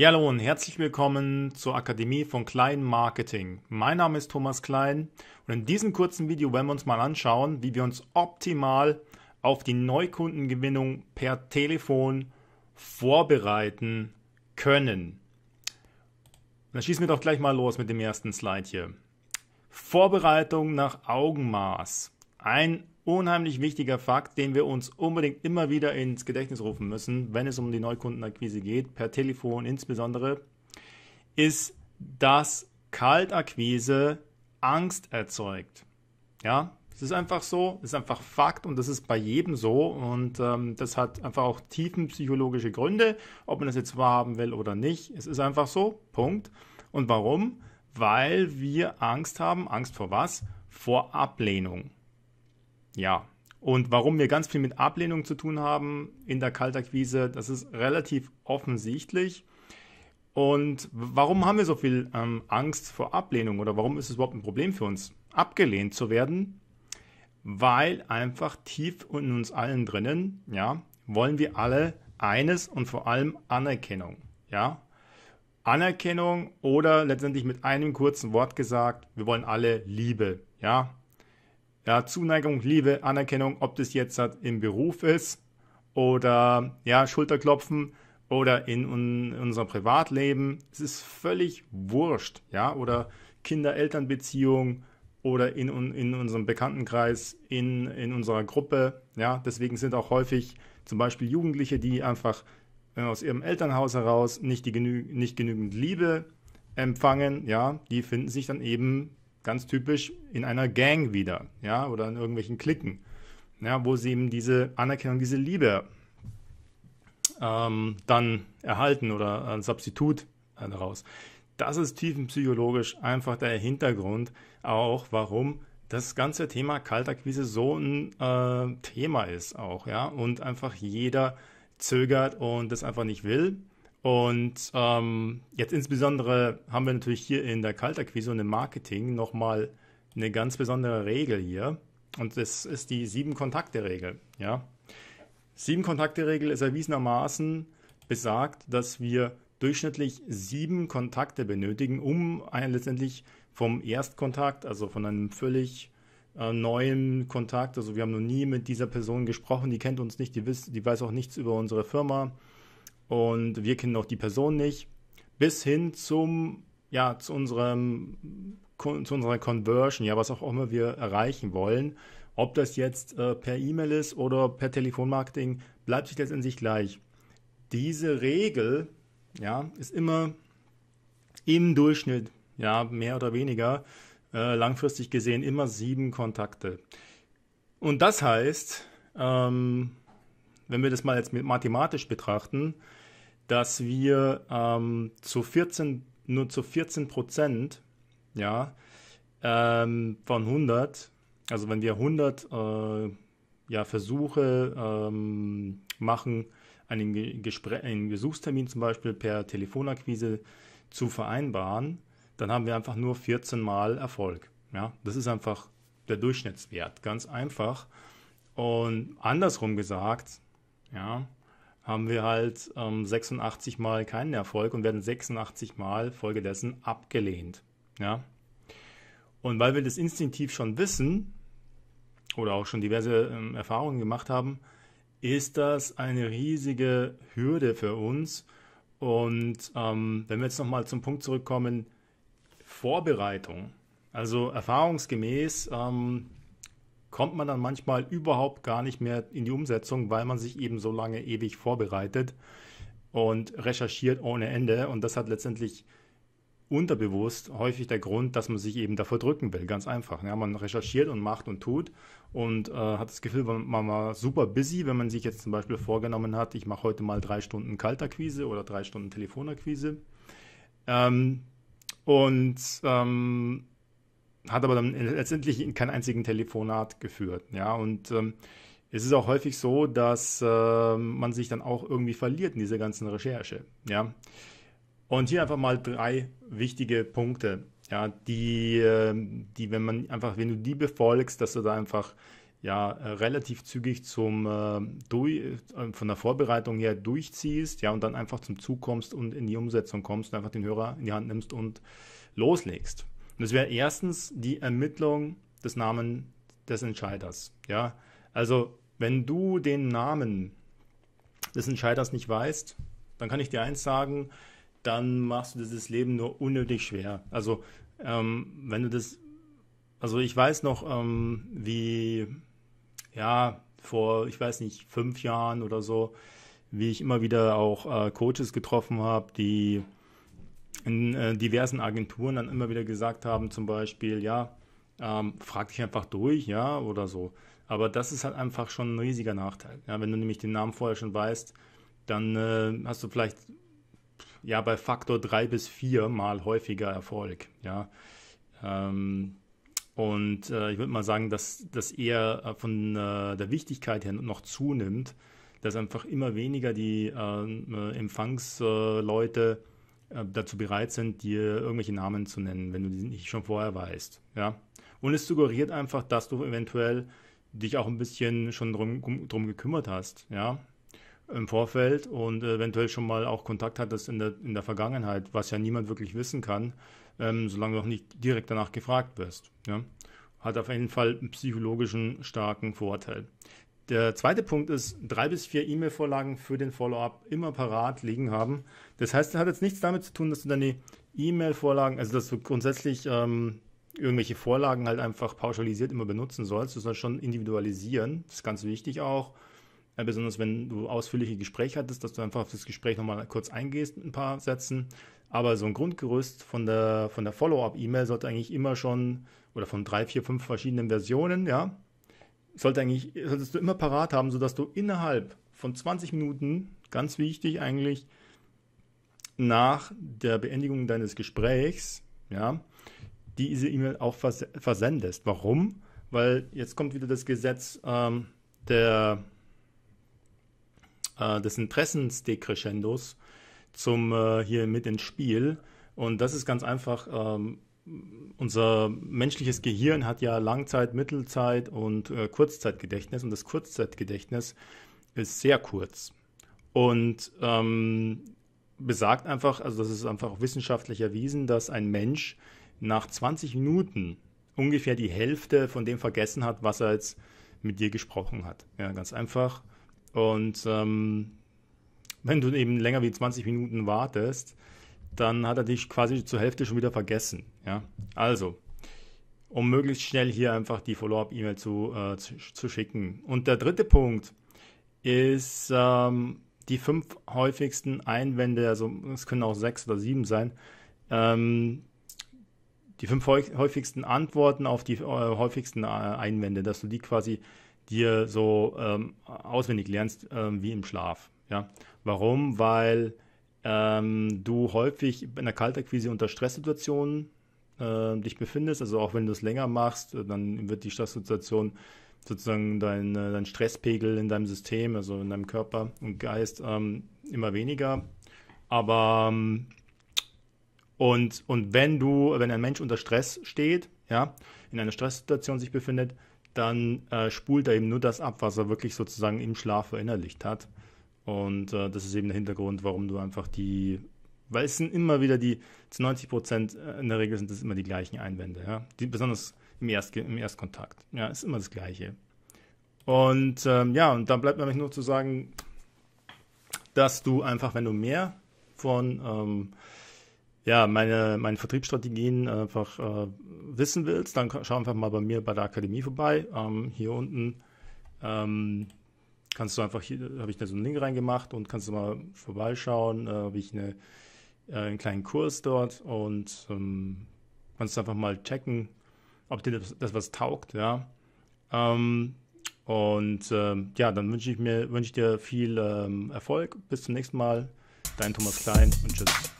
Ja, hallo und herzlich willkommen zur Akademie von Klein Marketing. Mein Name ist Thomas Klein und in diesem kurzen Video werden wir uns mal anschauen, wie wir uns optimal auf die Neukundengewinnung per Telefon vorbereiten können. dann schießen wir doch gleich mal los mit dem ersten Slide hier. Vorbereitung nach Augenmaß. Ein unheimlich wichtiger Fakt, den wir uns unbedingt immer wieder ins Gedächtnis rufen müssen, wenn es um die Neukundenakquise geht, per Telefon insbesondere, ist, dass Kaltakquise Angst erzeugt. Ja, es ist einfach so, es ist einfach Fakt und das ist bei jedem so und ähm, das hat einfach auch tiefenpsychologische Gründe, ob man das jetzt wahrhaben will oder nicht. Es ist einfach so, Punkt. Und warum? Weil wir Angst haben. Angst vor was? Vor Ablehnung ja. Und warum wir ganz viel mit Ablehnung zu tun haben in der Kaltakquise, das ist relativ offensichtlich. Und warum haben wir so viel ähm, Angst vor Ablehnung oder warum ist es überhaupt ein Problem für uns, abgelehnt zu werden? Weil einfach tief in uns allen drinnen, ja, wollen wir alle eines und vor allem Anerkennung, ja. Anerkennung oder letztendlich mit einem kurzen Wort gesagt, wir wollen alle Liebe, ja ja, Zuneigung, Liebe, Anerkennung, ob das jetzt halt im Beruf ist oder ja, Schulterklopfen oder in, un unserem Privatleben. Es ist völlig wurscht, ja, oder Kinder-Eltern-Beziehung oder in, in unserem Bekanntenkreis, in, in unserer Gruppe, ja. Deswegen sind auch häufig zum Beispiel Jugendliche, die einfach äh, aus ihrem Elternhaus heraus nicht, die genü nicht genügend Liebe empfangen, ja, die finden sich dann eben ganz typisch in einer Gang wieder, ja, oder in irgendwelchen Cliquen, ja, wo sie eben diese Anerkennung, diese Liebe ähm, dann erhalten oder ein Substitut äh, daraus. Das ist tiefenpsychologisch einfach der Hintergrund, auch warum das ganze Thema Kaltakquise so ein äh, Thema ist auch, ja, und einfach jeder zögert und das einfach nicht will und ähm, jetzt insbesondere haben wir natürlich hier in der Kaltakquise und im Marketing nochmal eine ganz besondere Regel hier. Und das ist die Sieben-Kontakte-Regel. Ja? Sieben-Kontakte-Regel ist erwiesenermaßen besagt, dass wir durchschnittlich sieben Kontakte benötigen, um einen letztendlich vom Erstkontakt, also von einem völlig äh, neuen Kontakt, also wir haben noch nie mit dieser Person gesprochen, die kennt uns nicht, die, wiss, die weiß auch nichts über unsere Firma, und wir kennen auch die Person nicht, bis hin zum, ja, zu unserem, zu unserer Conversion, ja, was auch immer wir erreichen wollen. Ob das jetzt äh, per E-Mail ist oder per Telefonmarketing, bleibt sich das sich gleich. Diese Regel, ja, ist immer im Durchschnitt, ja, mehr oder weniger, äh, langfristig gesehen immer sieben Kontakte. Und das heißt, ähm, wenn wir das mal jetzt mathematisch betrachten, dass wir ähm, zu 14, nur zu 14 Prozent ja, ähm, von 100, also wenn wir 100 äh, ja, Versuche ähm, machen, einen, Gespr einen Besuchstermin zum Beispiel per Telefonakquise zu vereinbaren, dann haben wir einfach nur 14 Mal Erfolg. Ja? Das ist einfach der Durchschnittswert, ganz einfach. Und andersrum gesagt, ja, haben wir halt ähm, 86 Mal keinen Erfolg und werden 86 Mal folgedessen abgelehnt. Ja? Und weil wir das instinktiv schon wissen oder auch schon diverse ähm, Erfahrungen gemacht haben, ist das eine riesige Hürde für uns. Und ähm, wenn wir jetzt nochmal zum Punkt zurückkommen, Vorbereitung. Also erfahrungsgemäß ähm, kommt man dann manchmal überhaupt gar nicht mehr in die Umsetzung, weil man sich eben so lange ewig vorbereitet und recherchiert ohne Ende. Und das hat letztendlich unterbewusst häufig der Grund, dass man sich eben davor drücken will. Ganz einfach. Ja, man recherchiert und macht und tut und äh, hat das Gefühl, man war super busy, wenn man sich jetzt zum Beispiel vorgenommen hat, ich mache heute mal drei Stunden Kaltakquise oder drei Stunden Telefonakquise. Ähm, und ähm, hat aber dann letztendlich in kein einzigen Telefonat geführt. Ja, und ähm, es ist auch häufig so, dass äh, man sich dann auch irgendwie verliert in dieser ganzen Recherche. Ja, und hier einfach mal drei wichtige Punkte, ja, die, äh, die, wenn man einfach, wenn du die befolgst, dass du da einfach ja relativ zügig zum ähm, äh, durch, von der Vorbereitung her durchziehst, ja, und dann einfach zum Zug kommst und in die Umsetzung kommst und einfach den Hörer in die Hand nimmst und loslegst. Und das wäre erstens die Ermittlung des Namen des Entscheiders. Ja? Also, wenn du den Namen des Entscheiders nicht weißt, dann kann ich dir eins sagen, dann machst du dieses Leben nur unnötig schwer. Also, ähm, wenn du das, also ich weiß noch, ähm, wie, ja, vor, ich weiß nicht, fünf Jahren oder so, wie ich immer wieder auch äh, Coaches getroffen habe, die in äh, diversen Agenturen dann immer wieder gesagt haben, zum Beispiel, ja, ähm, frag dich einfach durch, ja, oder so. Aber das ist halt einfach schon ein riesiger Nachteil. Ja, wenn du nämlich den Namen vorher schon weißt, dann äh, hast du vielleicht ja bei Faktor drei bis vier mal häufiger Erfolg, ja. Ähm, und äh, ich würde mal sagen, dass das eher äh, von äh, der Wichtigkeit her noch zunimmt, dass einfach immer weniger die äh, Empfangsleute äh, dazu bereit sind, dir irgendwelche Namen zu nennen, wenn du die nicht schon vorher weißt. Ja? Und es suggeriert einfach, dass du eventuell dich auch ein bisschen schon drum, drum gekümmert hast, ja, im Vorfeld und eventuell schon mal auch Kontakt hattest in der, in der Vergangenheit, was ja niemand wirklich wissen kann, ähm, solange du auch nicht direkt danach gefragt wirst. Ja? Hat auf jeden Fall einen psychologischen starken Vorteil. Der zweite Punkt ist, drei bis vier E-Mail-Vorlagen für den Follow-up immer parat liegen haben. Das heißt, das hat jetzt nichts damit zu tun, dass du deine E-Mail-Vorlagen, also dass du grundsätzlich ähm, irgendwelche Vorlagen halt einfach pauschalisiert immer benutzen sollst. Du sollst schon individualisieren, das ist ganz wichtig auch. Ja, besonders wenn du ausführliche Gespräche hattest, dass du einfach auf das Gespräch nochmal kurz eingehst mit ein paar Sätzen. Aber so ein Grundgerüst von der, von der Follow-up-E-Mail sollte eigentlich immer schon, oder von drei, vier, fünf verschiedenen Versionen, ja, sollte eigentlich, solltest du immer parat haben, sodass du innerhalb von 20 Minuten, ganz wichtig eigentlich, nach der Beendigung deines Gesprächs, ja, diese E-Mail auch vers versendest. Warum? Weil jetzt kommt wieder das Gesetz ähm, der, äh, des Interessensdekrescendos zum äh, hier mit ins Spiel. Und das ist ganz einfach, ähm, unser menschliches Gehirn hat ja Langzeit, Mittelzeit und äh, Kurzzeitgedächtnis und das Kurzzeitgedächtnis ist sehr kurz und ähm, besagt einfach, also das ist einfach wissenschaftlich erwiesen, dass ein Mensch nach 20 Minuten ungefähr die Hälfte von dem vergessen hat, was er jetzt mit dir gesprochen hat. Ja, ganz einfach. Und ähm, wenn du eben länger wie 20 Minuten wartest, dann hat er dich quasi zur Hälfte schon wieder vergessen. Ja? Also, um möglichst schnell hier einfach die Follow-up-E-Mail zu, äh, zu, zu, schicken. Und der dritte Punkt ist ähm, die fünf häufigsten Einwände, also es können auch sechs oder sieben sein, ähm, die fünf häufigsten Antworten auf die äh, häufigsten äh, Einwände, dass du die quasi dir so ähm, auswendig lernst ähm, wie im Schlaf. Ja? Warum? Weil ähm, du häufig in der Kaltakquise unter Stresssituationen äh, dich befindest. Also auch wenn du es länger machst, äh, dann wird die Stresssituation sozusagen dein, äh, dein Stresspegel in deinem System, also in deinem Körper und Geist ähm, immer weniger. Aber ähm, und, und wenn du, wenn ein Mensch unter Stress steht, ja, in einer Stresssituation sich befindet, dann äh, spult er eben nur das ab, was er wirklich sozusagen im Schlaf verinnerlicht hat. Und äh, das ist eben der Hintergrund, warum du einfach die, weil es sind immer wieder die, zu 90 Prozent äh, in der Regel sind es immer die gleichen Einwände, ja? die, besonders im, Erst, im Erstkontakt. Ja, ist immer das Gleiche. Und ähm, ja, und dann bleibt mir nur zu sagen, dass du einfach, wenn du mehr von ähm, ja, meine, meine Vertriebsstrategien einfach äh, wissen willst, dann schau einfach mal bei mir bei der Akademie vorbei. Ähm, hier unten ähm, kannst du einfach hier, habe ich da so einen Link reingemacht und kannst du mal vorbeischauen, äh, habe ich eine, äh, einen kleinen Kurs dort und ähm, kannst einfach mal checken, ob dir das, das was taugt, ja. Ähm, und ähm, ja, dann wünsche ich mir, wünsche ich dir viel ähm, Erfolg. Bis zum nächsten Mal. Dein Thomas Klein und tschüss.